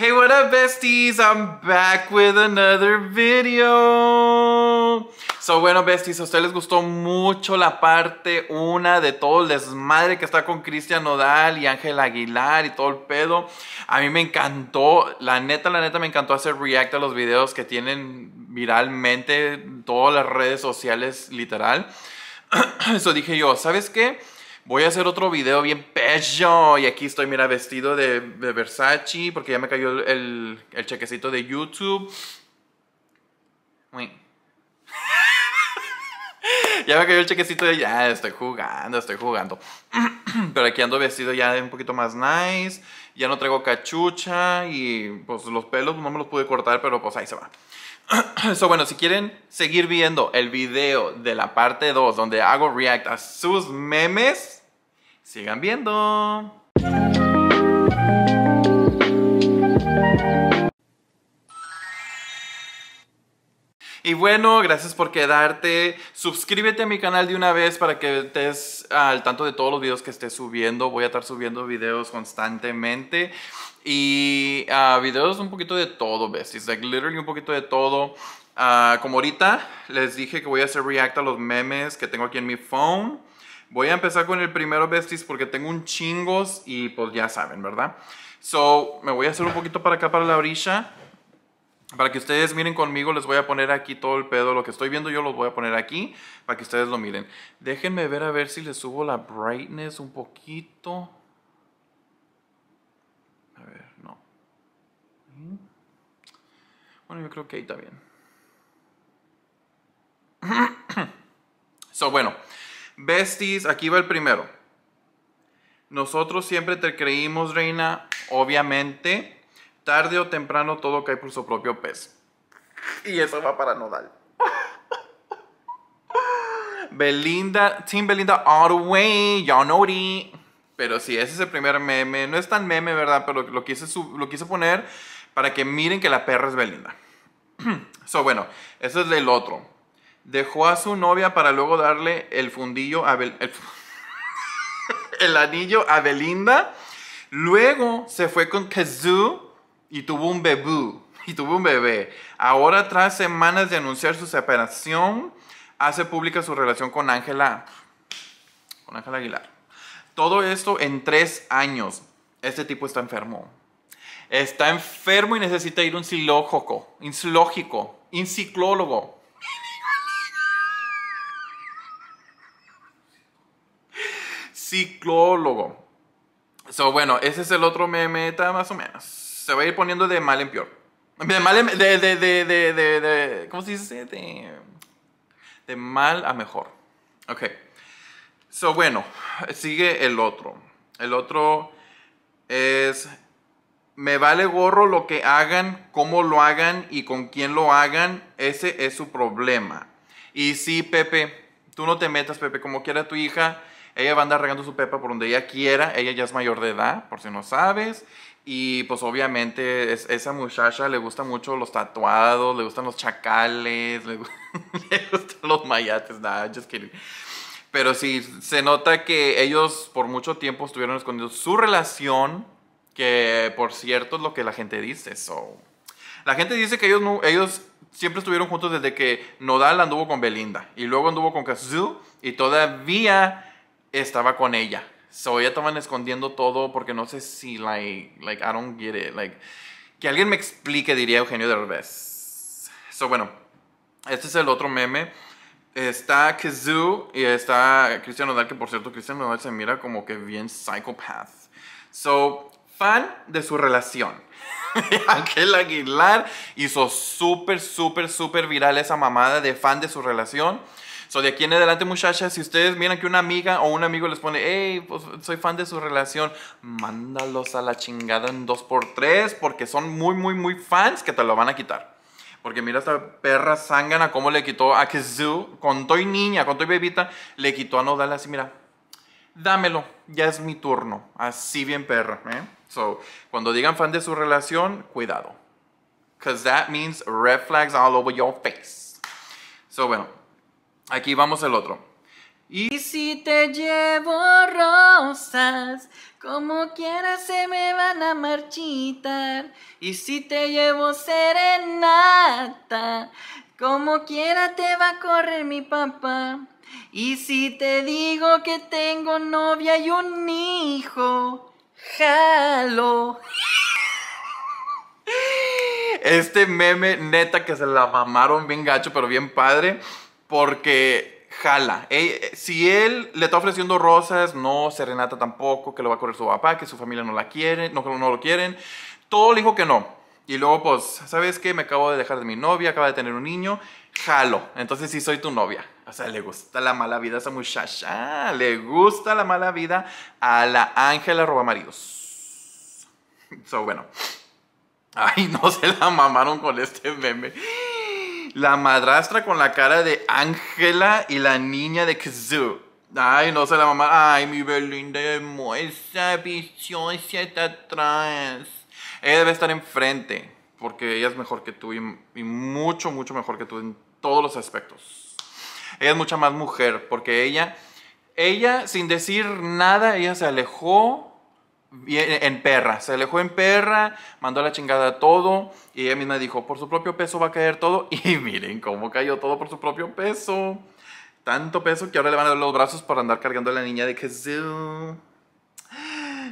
Hey, what up besties? I'm back with another video. So, bueno besties, a ustedes les gustó mucho la parte una de todo el desmadre que está con Cristian Nodal y Ángel Aguilar y todo el pedo. A mí me encantó, la neta, la neta me encantó hacer react a los videos que tienen viralmente todas las redes sociales, literal. Eso dije yo, ¿sabes qué? voy a hacer otro video bien pecho. Y aquí estoy, mira, vestido de, Versace, porque ya me cayó el, chequecito de YouTube. Uy. ya me cayó el chequecito de ya, estoy jugando, estoy jugando. Pero aquí ando vestido ya un poquito más nice. Ya no traigo cachucha y pues los pelos no me los pude cortar, pero pues ahí se va. Eso, bueno, si quieren seguir viendo el video de la parte 2 donde hago react a sus memes, Sigan viendo. Y bueno, gracias por quedarte. Suscríbete a mi canal de una vez para que estés al tanto de todos los videos que esté subiendo. Voy a estar subiendo videos constantemente. Y ah, videos un poquito de todo, besties. Like, literally un poquito de todo. Ah, como ahorita les dije que voy a hacer react a los memes que tengo aquí en mi phone. Voy a empezar con el primero, besties, porque tengo un chingos y pues ya saben, ¿verdad? So, me voy a hacer un poquito para acá, para la orilla. Para que ustedes miren conmigo, les voy a poner aquí todo el pedo. Lo que estoy viendo yo los voy a poner aquí para que ustedes lo miren. Déjenme ver a ver si les subo la brightness un poquito. A ver, no. Bueno, yo creo que ahí está bien. so, bueno. Besties, aquí va el primero. Nosotros siempre te creímos, reina, obviamente. Tarde o temprano todo cae por su propio pez Y eso va para Nodal. Belinda, Team Belinda all the way, y'all know Pero sí, ese es el primer meme. No es tan meme, ¿verdad? Pero lo quise, lo quise poner para que miren que la perra es Belinda. so, bueno, ese es el otro. Dejó a su novia para luego darle el fundillo a Bel el, anillo a Belinda. Luego se fue con Kazoo y tuvo un bebé. Y tuvo un bebé. Ahora, tras semanas de anunciar su separación, hace pública su relación con Ángela. Con Ángela Aguilar. Todo esto en tres años. Este tipo está enfermo. Está enfermo y necesita ir a un silógico, un silógico, un ciclólogo. So, bueno, ese es el otro Me meta más o menos. Se va a ir poniendo de mal en peor. De mal en, de, de, de, de, de, ¿cómo se dice? De, de mal a mejor. Ok. So, bueno, sigue el otro. El otro es, me vale gorro lo que hagan, cómo lo hagan y con quién lo hagan. Ese es su problema. Y sí, Pepe, tú no te metas, Pepe, como quiera tu hija ella va a andar regando su pepa por donde ella quiera. Ella ya es mayor de edad, por si no sabes. Y pues obviamente esa muchacha le gusta mucho los tatuados, le gustan los chacales, le, gustan los mayates, nada, just kidding. Pero sí, se nota que ellos por mucho tiempo estuvieron escondidos su relación, que por cierto es lo que la gente dice. la gente dice que ellos, ellos siempre estuvieron juntos desde que Nodal anduvo con Belinda y luego anduvo con Kazoo y todavía estaba con ella. So, ella estaban escondiendo todo porque no sé si, like, like, I don't get it. Like, que alguien me explique, diría Eugenio de revés So, bueno, este es el otro meme. Está Kazoo y está Cristian Nodal, que por cierto, Cristian Nodal se mira como que bien psychopath. So, fan de su relación. Aquel Aguilar hizo súper, súper, súper viral esa mamada de fan de su relación. So, de aquí en adelante, muchachas, si ustedes miran que una amiga o un amigo les pone, hey, pues, soy fan de su relación, mándalos a la chingada en 2x3 porque son muy, muy, muy fans que te lo van a quitar. Porque mira esta perra sangana cómo le quitó a Kazoo, con toy niña, con toy bebita, le quitó a Nodal así, mira, dámelo, ya es mi turno. Así bien perra, ¿eh? So, cuando digan fan de su relación, cuidado. Because that means red flags all over your face. So, bueno, Aquí vamos el otro. Y si te llevo rosas, como quiera se me van a marchitar. Y si te llevo serenata, como quiera te va a correr mi papá. Y si te digo que tengo novia y un hijo, jalo. Este meme neta que se la mamaron bien gacho, pero bien padre porque jala. Eh, si él le está ofreciendo rosas, no, se renata tampoco, que lo va a correr su papá, que su familia no la quiere, no, no lo quieren. Todo el dijo que no. Y luego, pues, ¿sabes qué? Me acabo de dejar de mi novia, acaba de tener un niño, jalo. Entonces sí soy tu novia. O sea, le gusta la mala vida a esa muchacha. Le gusta la mala vida a la Ángela Maridos. So, bueno. Ay, no se la mamaron con este meme. La madrastra con la cara de Ángela y la niña de Kazoo. Ay, no sé la mamá. Ay, mi Belinda hermosa, viciosa, está atrás. Ella debe estar enfrente, porque ella es mejor que tú y mucho, mucho mejor que tú en todos los aspectos. Ella es mucha más mujer, porque ella, ella sin decir nada, ella se alejó en perra, se alejó en perra, mandó a la chingada todo y ella misma dijo, por su propio peso va a caer todo y miren cómo cayó todo por su propio peso. Tanto peso que ahora le van a dar los brazos para andar cargando a la niña de que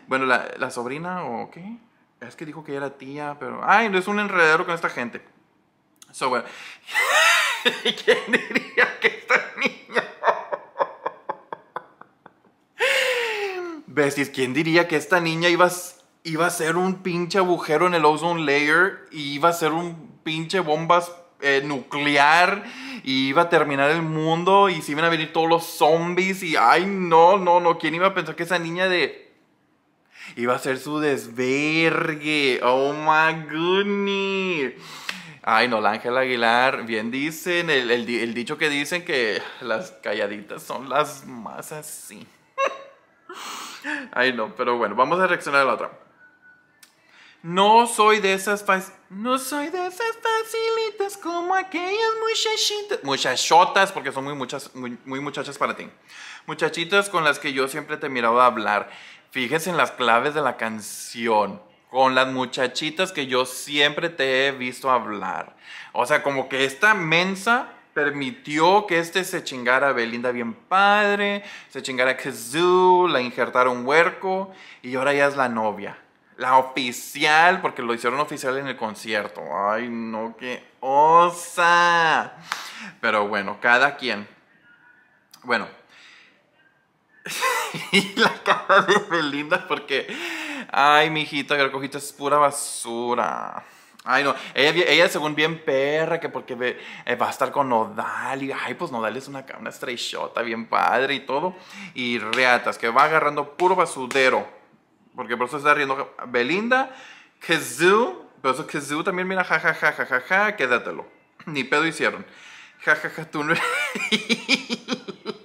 Bueno, la, sobrina o qué? Es que dijo que era tía, pero... Ay, es un enredadero con esta gente. So, bueno. ¿Quién diría que esta niña Besties, ¿quién diría que esta niña iba, iba a ser un pinche agujero en el ozone layer? Y iba a ser un pinche bombas eh, nuclear y iba a terminar el mundo y si iban a venir todos los zombies y ay no, no, no, ¿quién iba a pensar que esa niña de... iba a ser su desvergue? Oh my goodness. Ay, no, la Ángela Aguilar, bien dicen, el dicho que dicen que las calladitas son las más así. Ay, no, pero bueno, vamos a reaccionar a la otra. No soy de esas No soy de esas facilitas como aquellas muchachitas. Muchachotas, porque son muy, muchas, muy, muchachas para ti. Muchachitas con las que yo siempre te he mirado hablar. Fíjense en las claves de la canción con las muchachitas que yo siempre te he visto hablar. O sea, como que esta mensa permitió que este se chingara a Belinda bien padre, se chingara a Kazoo, la injertaron huerco y ahora ya es la novia. La oficial, porque lo hicieron oficial en el concierto. Ay, no, qué osa. Pero bueno, cada quien. Bueno. y la cara de Belinda, porque. Ay, mijito, el cojito es pura basura. Ay, no. Ella, ella según bien perra, que porque eh, va a estar con Nodal. Y, ay, pues Nodal es una, una estrellota bien padre y todo. Y reatas, que va agarrando puro basudero. Porque por eso está riendo Belinda, Kazoo. Por eso Kazoo también mira, ja, ja, ja, ja, ja, ja, quédatelo. Ni pedo hicieron. Ja, ja, ja, tú no...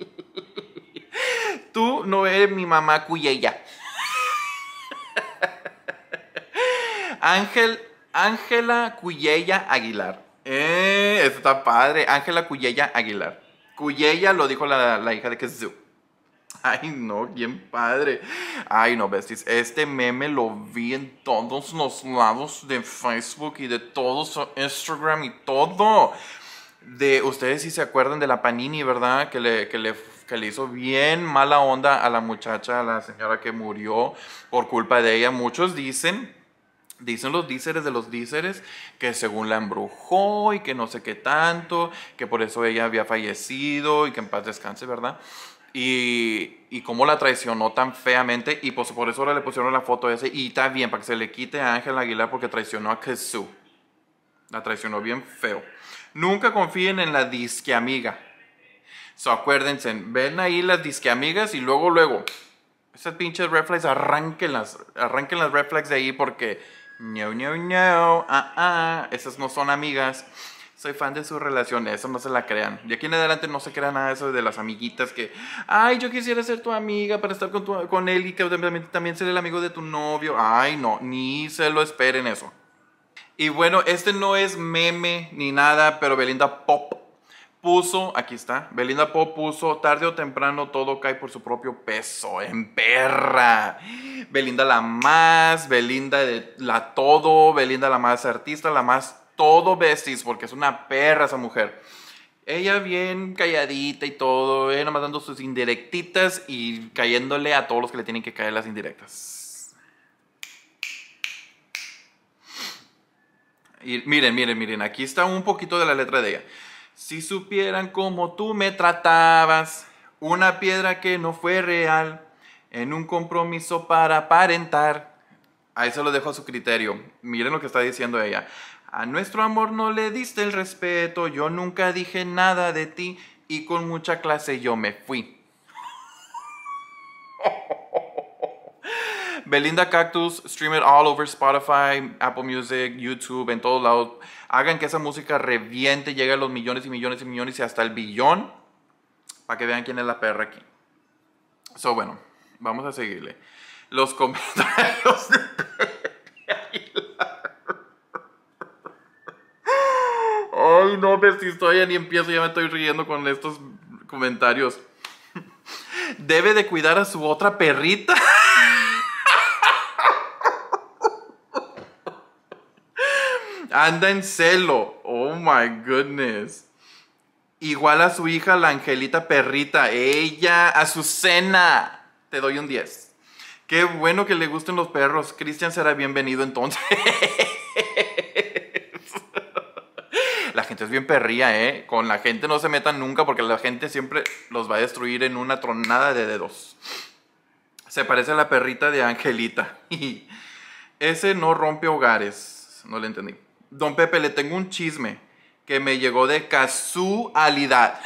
tú no eres mi mamá cuyella. Ángel Ángela Cuyella Aguilar. Eh, está padre. Ángela Cuyella Aguilar. Cuyella lo dijo la, hija de que Ay, no, bien padre. Ay, no, besties. Este meme lo vi en todos los lados de Facebook y de todos Instagram y todo. De ustedes si se acuerdan de la Panini, ¿verdad? Que le, le, que le hizo bien mala onda a la muchacha, a la señora que murió por culpa de ella. Muchos dicen Dicen los díceres de los díceres que según la embrujó y que no sé qué tanto, que por eso ella había fallecido y que en paz descanse, ¿verdad? Y, y cómo la traicionó tan feamente y pues por eso ahora le pusieron la foto ese y está bien, para que se le quite a Ángel Aguilar porque traicionó a Jesús. La traicionó bien feo. Nunca confíen en la disque amiga. So, acuérdense, ven ahí las disque amigas y luego, luego, esas pinches reflex, arranquen las, arranquen las de ahí porque no, no, no. Ah, ah. Esas no son amigas. Soy fan de su relación. Eso no se la crean. De aquí en adelante no se crean nada de eso de las amiguitas que. Ay, yo quisiera ser tu amiga para estar con, con él y que también, también ser el amigo de tu novio. Ay, no. Ni se lo esperen eso. Y bueno, este no es meme ni nada, pero Belinda Pop puso, aquí está, Belinda Poe puso, tarde o temprano todo cae por su propio peso, en perra. Belinda la más, Belinda de la todo, Belinda la más artista, la más todo besties, porque es una perra esa mujer. Ella bien calladita y todo, ella nomás dando sus indirectitas y cayéndole a todos los que le tienen que caer las indirectas. Y miren, miren, miren, aquí está un poquito de la letra de ella. Si supieran cómo tú me tratabas, una piedra que no fue real, en un compromiso para aparentar. Ahí se lo dejo a su criterio. Miren lo que está diciendo ella. A nuestro amor no le diste el respeto, yo nunca dije nada de ti y con mucha clase yo me fui. Belinda Cactus, it all over Spotify, Apple Music, YouTube, en todos lados hagan que esa música reviente, llegue a los millones y millones y millones y hasta el billón, para que vean quién es la perra aquí. So, bueno, vamos a seguirle. Los comentarios de Ay, no, si estoy ya ni empiezo, ya me estoy riendo con estos comentarios. Debe de cuidar a su otra perrita. Anda en celo. Oh my goodness. Igual a su hija, la Angelita Perrita. Ella, Azucena. Te doy un 10. Qué bueno que le gusten los perros. Cristian será bienvenido entonces. la gente es bien perría, ¿eh? Con la gente no se metan nunca porque la gente siempre los va a destruir en una tronada de dedos. Se parece a la perrita de Angelita. Ese no rompe hogares. No le entendí. Don Pepe, le tengo un chisme que me llegó de casualidad.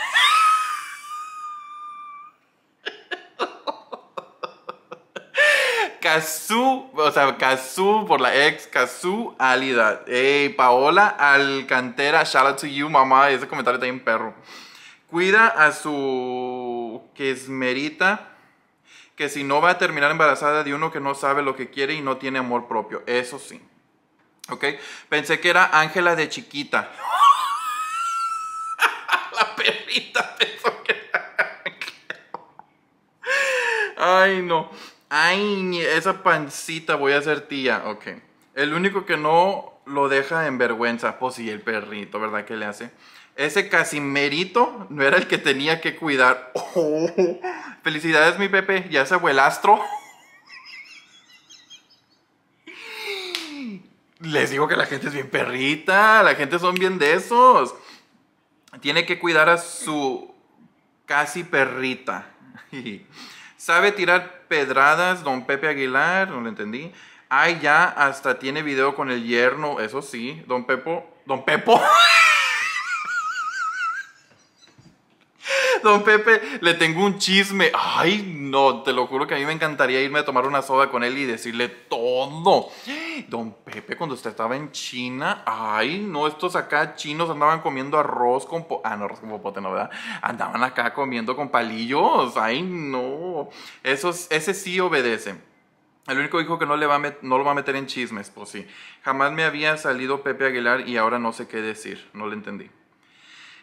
kazu o sea, kazu por la ex, casualidad. Ey, Paola Alcantera, shout out to you, mamá. Ese comentario está bien perro. Cuida a su quesmerita, que si no va a terminar embarazada de uno que no sabe lo que quiere y no tiene amor propio. Eso sí. ¿Ok? Pensé que era Ángela de chiquita. La perrita pensó que Ay, no. Ay, esa pancita voy a ser tía. Ok. El único que no lo deja en vergüenza, pues sí, el perrito, ¿verdad? ¿Qué le hace? Ese Casimerito no era el que tenía que cuidar. Oh, felicidades, mi Pepe, ya es abuelastro. Les digo que la gente es bien perrita, la gente son bien de esos. Tiene que cuidar a su casi perrita. Sabe tirar pedradas, don Pepe Aguilar, no lo entendí. Ay, ya, hasta tiene video con el yerno, eso sí, don Pepo. Don Pepo. Don Pepe, le tengo un chisme. Ay, no, te lo juro que a mí me encantaría irme a tomar una soda con él y decirle todo. Don Pepe, cuando usted estaba en China, ay, no, estos acá chinos andaban comiendo arroz con po ah, no, arroz con popote, no, ¿verdad? Andaban acá comiendo con palillos, ay, no. Esos, ese sí obedece. El único hijo que no, le va a no lo va a meter en chismes, pues sí. Jamás me había salido Pepe Aguilar y ahora no sé qué decir, no le entendí.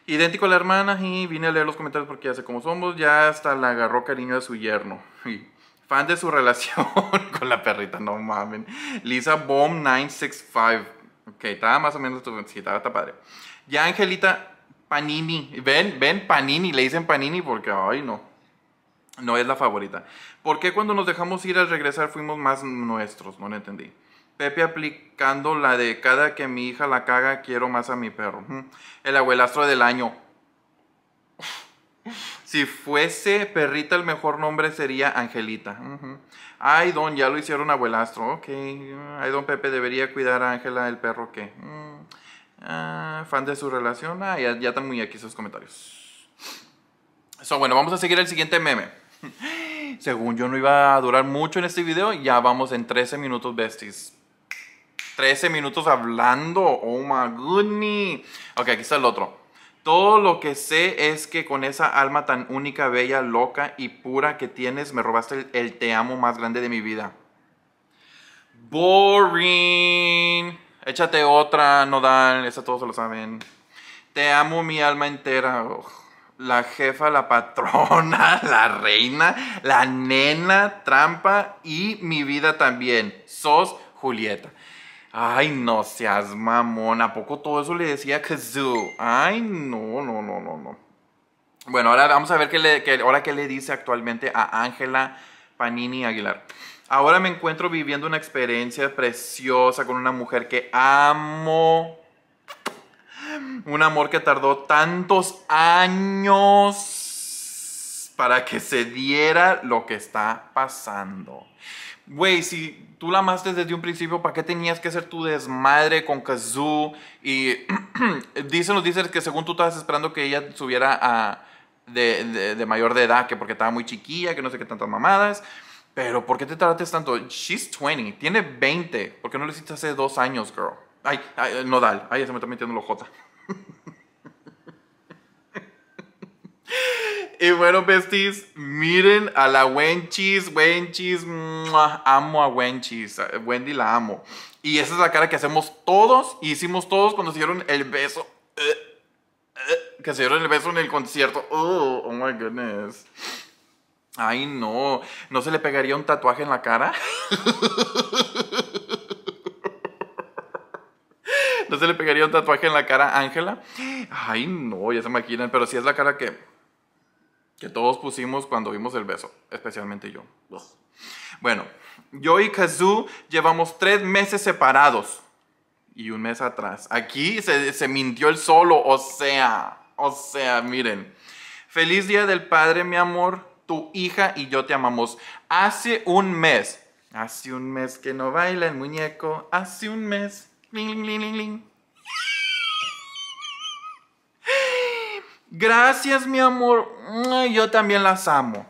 Idéntico a la hermana y vine a leer los comentarios porque ya sé cómo somos, ya hasta la agarró cariño de su yerno. Fan de su relación con la perrita, no mamen. Lisa Bomb 965. Ok, estaba más o menos tu está padre. Ya Angelita Panini. Ven, ven, Panini. Le dicen Panini porque, ay, no. No es la favorita. ¿Por qué cuando nos dejamos ir al regresar fuimos más nuestros? No lo entendí. Pepe aplicando la de cada que mi hija la caga, quiero más a mi perro. El abuelastro del año. Si fuese perrita, el mejor nombre sería Angelita. Ay, don, ya lo hicieron abuelastro. Ok. Ay, don Pepe debería cuidar a Ángela, el perro que. Mm. Ah, fan de su relación. Ah, ya, están muy aquí sus comentarios. Eso, bueno, vamos a seguir el siguiente meme. Según yo no iba a durar mucho en este video, ya vamos en 13 minutos, besties. 13 minutos hablando. Oh my goodness. Ok, aquí está el otro. Todo lo que sé es que con esa alma tan única, bella, loca y pura que tienes, me robaste el, te amo más grande de mi vida. Boring. Échate otra, no dan, Esa todos lo saben. Te amo mi alma entera. La jefa, la patrona, la reina, la nena, trampa y mi vida también. Sos Julieta. Ay, no seas mamón, ¿a poco todo eso le decía Kazoo? Ay, no, no, no, no, no. Bueno, ahora vamos a ver qué le, ahora qué le dice actualmente a Ángela Panini Aguilar. Ahora me encuentro viviendo una experiencia preciosa con una mujer que amo. Un amor que tardó tantos años para que se diera lo que está pasando. Güey, si tú la amaste desde un principio, ¿para qué tenías que hacer tu desmadre con Kazoo? Y dicen los dicen que según tú estabas esperando que ella subiera de, mayor de edad, que porque estaba muy chiquilla, que no sé qué tantas mamadas. Pero ¿por qué te trates tanto? She's 20, tiene 20. ¿Por qué no le hiciste hace dos años, girl? Ay, no, nodal. Ay, ya se me está metiendo lo J. Y bueno, besties, miren a la Wenchis, Wenchis, amo a Wenchis, Wendy la amo. Y esa es la cara que hacemos todos, hicimos todos cuando se dieron el beso. Eh, eh, que se dieron el beso en el concierto. Oh, oh, my goodness. Ay, no. ¿No se le pegaría un tatuaje en la cara? ¿No se le pegaría un tatuaje en la cara a Ángela? Ay, no, ya se imaginan. Pero si sí es la cara que que todos pusimos cuando vimos el beso, especialmente yo. Bueno, yo y Kazoo llevamos tres meses separados y un mes atrás. Aquí se, mintió el solo, o sea, o sea, miren. Feliz Día del Padre, mi amor. Tu hija y yo te amamos. Hace un mes, hace un mes que no baila el muñeco, hace un mes. Gracias, mi amor. Yo también las amo.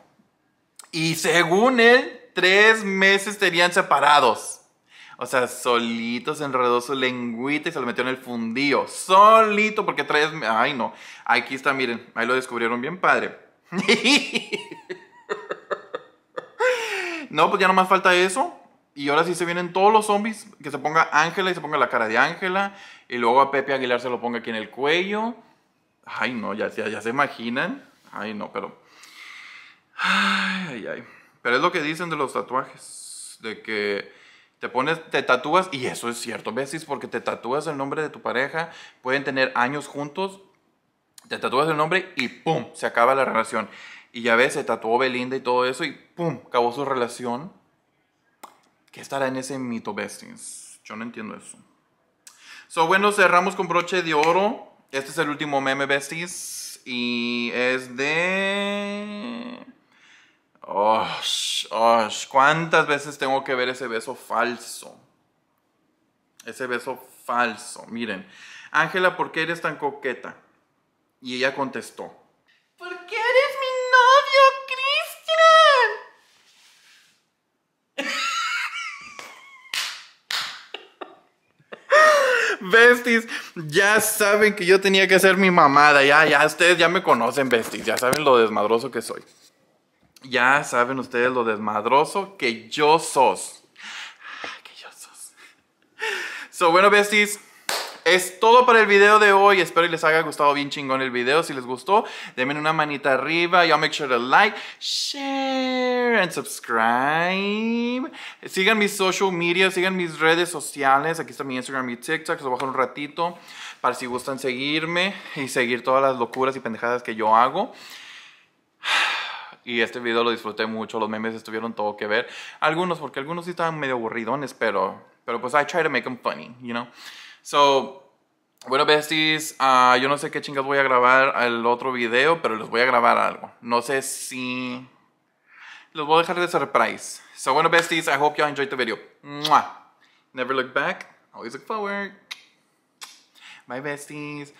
Y según él, tres meses estarían separados. O sea, solito se enredó su lengüita y se lo metió en el fundío, Solito, porque tres... Ay, no. Aquí está, miren. Ahí lo descubrieron bien padre. no, pues ya no más falta eso. Y ahora sí se vienen todos los zombies. Que se ponga Ángela y se ponga la cara de Ángela. Y luego a Pepe Aguilar se lo ponga aquí en el cuello. Ay, no, ya, ya, se imaginan. Ay, no, pero. Ay, ay, ay. Pero es lo que dicen de los tatuajes. De que te pones, te tatúas, y eso es cierto, veces porque te tatúas el nombre de tu pareja, pueden tener años juntos, te tatúas el nombre y ¡pum! se acaba la relación. Y ya ves, se tatuó Belinda y todo eso y ¡pum! acabó su relación. ¿Qué estará en ese mito, besties? Yo no entiendo eso. So, bueno, cerramos con broche de oro. Este es el último meme, besties. Y es de... Oh, oh, ¿Cuántas veces tengo que ver ese beso falso? Ese beso falso. Miren, Ángela, ¿por qué eres tan coqueta? Y ella contestó. ¿Por qué eres besties, ya saben que yo tenía que ser mi mamada. Ya, ya, ustedes ya me conocen, besties. Ya saben lo desmadroso que soy. Ya saben ustedes lo desmadroso que yo sos. Ah, que yo sos. So, bueno, besties es todo para el video de hoy. Espero que les haya gustado bien chingón el video. Si les gustó, denme una manita arriba. Y make sure to like, share and subscribe. Sigan mis social media, sigan mis redes sociales. Aquí está mi Instagram y TikTok. Se bajo un ratito para si gustan seguirme y seguir todas las locuras y pendejadas que yo hago y este video lo disfruté mucho, los memes estuvieron todo que ver. Algunos, porque algunos sí estaban medio aburridones, pero, pero pues I try to make them funny, you know. So, bueno, besties, ah, yo no sé qué chingas voy a grabar el otro video, pero les voy a grabar algo. No sé si... Los voy a dejar de surprise. So, bueno, besties, I hope you enjoyed the video. Mwah. Never look back, always look forward. Bye, besties.